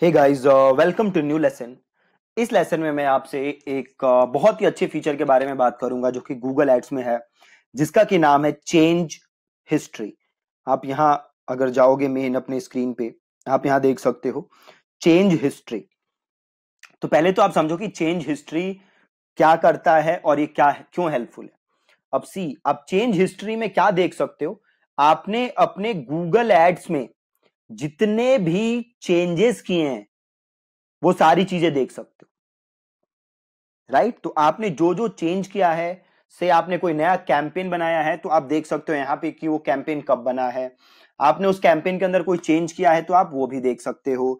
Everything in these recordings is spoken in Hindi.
Hey guys welcome to new lesson इस लेसन में मैं आपसे एक uh, बहुत ही अच्छे फीचर के बारे में बात करूंगा जो कि गूगल एड्स में है जिसका कि नाम है चेंज हिस्ट्री आप यहाँ अगर जाओगे मेन अपने स्क्रीन पे आप यहाँ देख सकते हो चेंज हिस्ट्री तो पहले तो आप समझो कि चेंज हिस्ट्री क्या करता है और ये क्या क्यों हेल्पफुल है अब सी आप चेंज हिस्ट्री में क्या देख सकते हो आपने अपने गूगल एड्स में जितने भी चेंजेस किए हैं वो सारी चीजें देख सकते हो राइट तो आपने जो जो चेंज किया है से आपने कोई नया कैंपेन बनाया है तो आप देख सकते हो यहां पे कि वो कैंपेन कब बना है आपने उस कैंपेन के अंदर कोई चेंज किया है तो आप वो भी देख सकते हो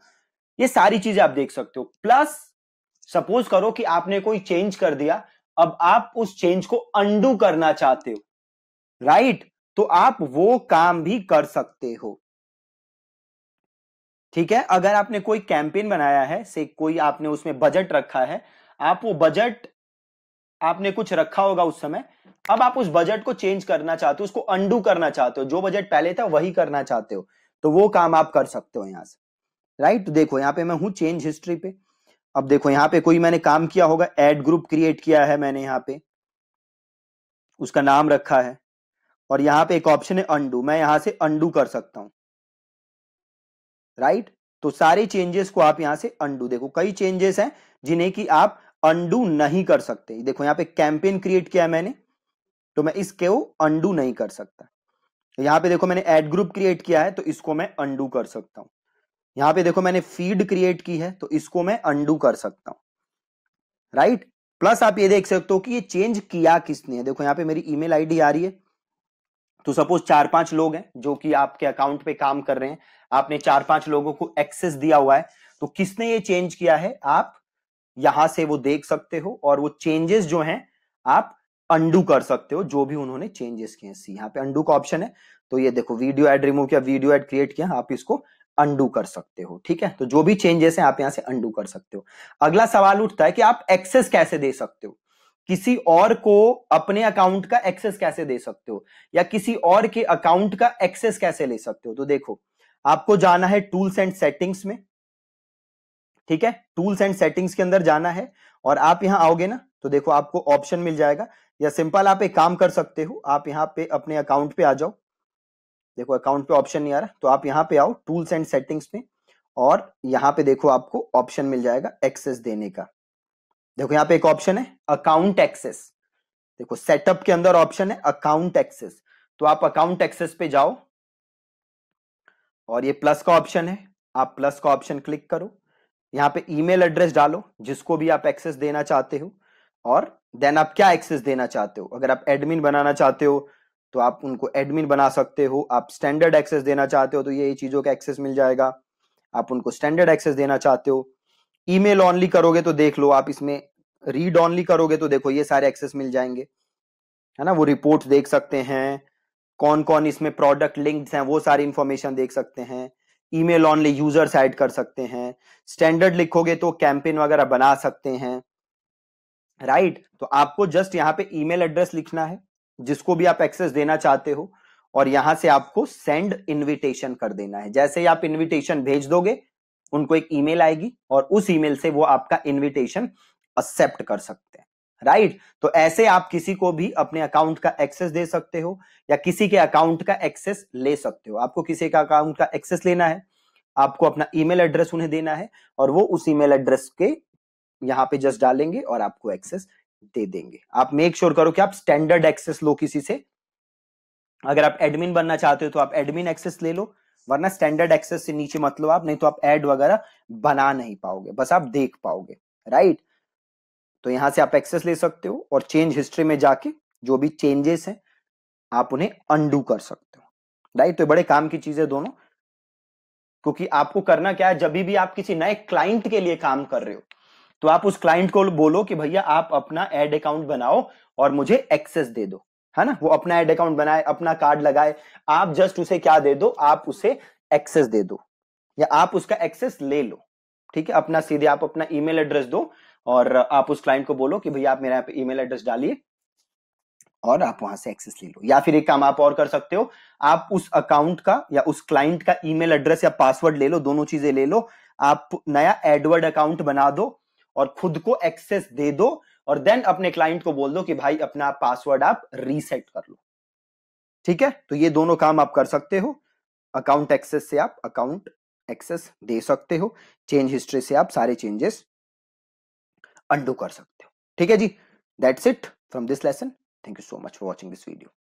ये सारी चीजें आप देख सकते हो प्लस सपोज करो कि आपने कोई चेंज कर दिया अब आप उस चेंज को अंडू करना चाहते हो राइट तो आप वो काम भी कर सकते हो ठीक है अगर आपने कोई कैंपेन बनाया है से कोई आपने उसमें बजट रखा है आप वो बजट आपने कुछ रखा होगा उस समय अब आप उस बजट को चेंज करना चाहते हो उसको अंडू करना चाहते हो जो बजट पहले था वही करना चाहते हो तो वो काम आप कर सकते हो यहां से राइट तो देखो यहाँ पे मैं हूं चेंज हिस्ट्री पे अब देखो यहाँ पे कोई मैंने काम किया होगा एड ग्रुप क्रिएट किया है मैंने यहाँ पे उसका नाम रखा है और यहाँ पे एक ऑप्शन है अंडू मैं यहां से अंडू कर सकता हूं राइट तो सारे चेंजेस को आप यहां से अंडू देखो कई चेंजेस हैं जिन्हें कि आप अंडू नहीं कर सकते देखो यहाँ पे कैंपेन क्रिएट किया मैंने तो मैं इसके वो अंडू नहीं कर सकता यहाँ पे देखो मैंने एड ग्रुप क्रिएट किया है तो इसको मैं अंडू कर सकता हूं यहाँ पे देखो मैंने फीड क्रिएट की है तो इसको मैं अंडू कर सकता हूं राइट प्लस आप ये देख सकते हो कि ये चेंज किया किसने है देखो यहाँ पे मेरी ईमेल आईडी आ रही है तो सपोज चार पांच लोग हैं जो कि आपके अकाउंट पे काम कर रहे हैं आपने चार पांच लोगों को एक्सेस दिया हुआ है तो किसने ये चेंज किया है आप यहां से वो देख सकते हो और वो चेंजेस जो हैं आप अंडू कर सकते हो जो भी उन्होंने चेंजेस किए हैं यहाँ पे अंडू का ऑप्शन है तो ये देखो वीडियो एड रिमूव किया वीडियो एड क्रिएट किया आप इसको अंडू कर सकते हो ठीक है तो जो भी चेंजेस हैं आप यहाँ से अंडू कर सकते हो अगला सवाल उठता है कि आप एक्सेस कैसे दे सकते हो किसी और को अपने अकाउंट का एक्सेस कैसे दे सकते हो या किसी और के अकाउंट का एक्सेस कैसे ले सकते हो तो देखो आपको जाना है टूल्स एंड सेटिंग्स में ठीक है टूल्स एंड सेटिंग्स के अंदर जाना है और आप यहाँ आओगे ना तो देखो आपको ऑप्शन मिल जाएगा या सिंपल आप एक काम कर सकते हो आप यहां पे अपने अकाउंट पे आ जाओ देखो अकाउंट पे ऑप्शन नहीं आ रहा तो आप यहां पे आओ टूल्स एंड सेटिंग्स में और यहां पे देखो आपको ऑप्शन मिल जाएगा एक्सेस देने का देखो यहाँ पे एक ऑप्शन है अकाउंट एक्सेस देखो सेटअप के अंदर ऑप्शन है अकाउंट एक्सेस तो आप अकाउंट एक्सेस पे जाओ और ये प्लस का ऑप्शन है आप प्लस का ऑप्शन क्लिक करो यहाँ पे ईमेल एड्रेस डालो जिसको भी आप एक्सेस देना चाहते हो और देन आप क्या एक्सेस देना चाहते हो अगर आप एडमिन बनाना चाहते हो तो आप उनको एडमिन बना सकते हो आप स्टैंडर्ड एक्सेस देना चाहते हो तो ये चीज़ों का एक्सेस मिल जाएगा आप उनको स्टैंडर्ड एक्सेस देना चाहते हो ईमेल ऑनली करोगे तो देख लो आप इसमें रीड ऑनली करोगे तो देखो ये सारे एक्सेस मिल जाएंगे है ना वो रिपोर्ट देख सकते हैं कौन कौन इसमें प्रोडक्ट लिंक्ड हैं वो सारी इंफॉर्मेशन देख सकते हैं ईमेल ऑनली यूजर्स ऐड कर सकते हैं स्टैंडर्ड लिखोगे तो कैंपेन वगैरह बना सकते हैं राइट right? तो आपको जस्ट यहाँ पे ईमेल एड्रेस लिखना है जिसको भी आप एक्सेस देना चाहते हो और यहां से आपको सेंड इनविटेशन कर देना है जैसे ही आप इनविटेशन भेज दोगे उनको एक ईमेल आएगी और उस ईमेल से वो आपका इनविटेशन एक्सेप्ट कर सकते हैं राइट तो ऐसे आप किसी को भी अपने अकाउंट का एक्सेस दे सकते हो या किसी के अकाउंट का एक्सेस ले सकते हो आपको किसी का अकाउंट का एक्सेस लेना है आपको अपना ईमेल एड्रेस उन्हें देना है और वो उस ईमेल एड्रेस के यहाँ पे जस्ट डालेंगे और आपको एक्सेस दे देंगे आप मेक श्योर sure करो कि आप स्टैंडर्ड एक्सेस लो किसी से अगर आप एडमिन बनना चाहते हो तो आप एडमिन एक्सेस ले लो वरना स्टैंडर्ड एक्सेस से नीचे मत लो आप नहीं तो आप एड वगैरह बना नहीं पाओगे बस आप देख पाओगे राइट तो यहां से आप एक्सेस ले सकते हो और चेंज हिस्ट्री में जाके जो भी चेंजेस हैं आप उन्हें अंडू कर सकते हो राइट तो बड़े काम की चीजें दोनों क्योंकि आपको करना क्या है जब भी आप किसी नए क्लाइंट के लिए काम कर रहे हो तो आप उस क्लाइंट को बोलो कि भैया आप अपना एड अकाउंट बनाओ और मुझे एक्सेस दे दो है ना वो अपना एड अकाउंट बनाए अपना कार्ड लगाए आप जस्ट उसे क्या दे दो आप उसे एक्सेस दे दो या आप उसका एक्सेस ले लो ठीक है अपना सीधे आप अपना ईमेल एड्रेस दो और आप उस क्लाइंट को बोलो कि भैया आप मेरा यहाँ पे ईमेल एड्रेस डालिए और आप वहां से एक्सेस ले लो या फिर एक काम आप और कर सकते हो आप उस अकाउंट का या उस क्लाइंट का ईमेल एड्रेस या पासवर्ड ले लो दोनों चीजें ले लो आप नया एडवर्ड अकाउंट बना दो और खुद को एक्सेस दे दो और देन अपने क्लाइंट को बोल दो कि भाई अपना पासवर्ड आप रीसेट कर लो ठीक है तो ये दोनों काम आप कर सकते हो अकाउंट एक्सेस से आप अकाउंट एक्सेस दे सकते हो चेंज हिस्ट्री से आप सारे चेंजेस अंडू कर सकते हो ठीक है जी that's it from this lesson thank you so much for watching this video